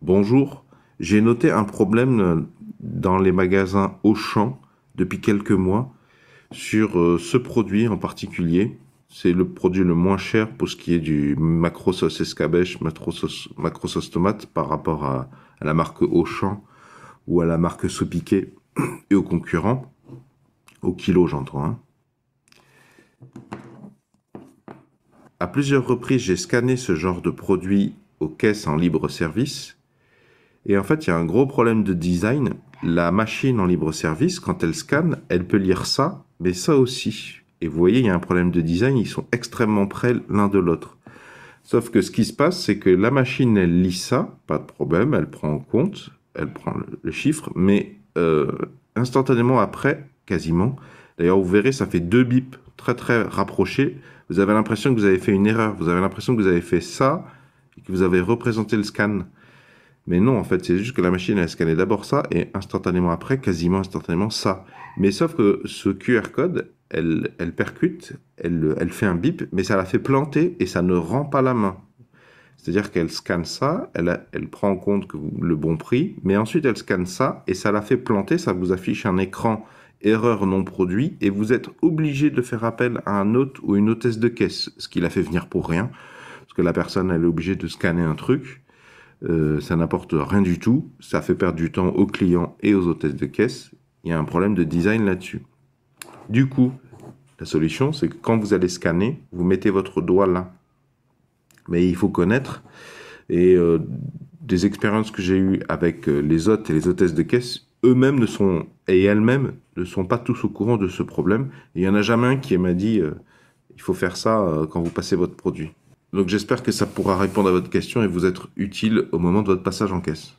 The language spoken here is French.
Bonjour, j'ai noté un problème euh, dans les magasins Auchan depuis quelques mois sur euh, ce produit en particulier. C'est le produit le moins cher pour ce qui est du macro sauce escabèche, macro tomate par rapport à, la marque Auchan ou à la marque Sopiquet et aux concurrents. Au kilo, j'entends. Hein. À plusieurs reprises, j'ai scanné ce genre de produit aux caisses en libre service et en fait, il y a un gros problème de design. La machine en libre service, quand elle scanne, elle peut lire ça, mais ça aussi. Et vous voyez, il y a un problème de design, ils sont extrêmement près l'un de l'autre. Sauf que ce qui se passe, c'est que la machine, elle lit ça, pas de problème, elle prend en compte, elle prend le, chiffre, mais euh, instantanément après, quasiment, d'ailleurs vous verrez, ça fait deux bips très très rapprochés, vous avez l'impression que vous avez fait une erreur, vous avez l'impression que vous avez fait ça, et que vous avez représenté le scan. Mais non, en fait, c'est juste que la machine a scanné d'abord ça et instantanément après, quasiment instantanément ça. Mais sauf que ce QR code, elle, elle percute, elle, elle fait un bip, mais ça la fait planter et ça ne rend pas la main. C'est-à-dire qu'elle scanne ça, elle, elle, prend en compte le bon prix, mais ensuite elle scanne ça et ça la fait planter, ça vous affiche un écran erreur non produit et vous êtes obligé de faire appel à un hôte ou une hôtesse de caisse, ce qui la fait venir pour rien, parce que la personne elle est obligée de scanner un truc euh, ça n'apporte rien du tout, ça fait perdre du temps aux clients et aux hôtesses de caisse. Il y a un problème de design là-dessus. Du coup, la solution, c'est que quand vous allez scanner, vous mettez votre doigt là. Mais il faut connaître. Et euh, des expériences que j'ai eues avec euh, les hôtes et les hôtesses de caisse, eux-mêmes ne sont et elles-mêmes ne sont pas tous au courant de ce problème. il y en a jamais un qui m'a dit il faut faire ça quand vous passez votre produit. Donc j'espère que ça pourra répondre à votre question et vous être utile au moment de votre passage en caisse.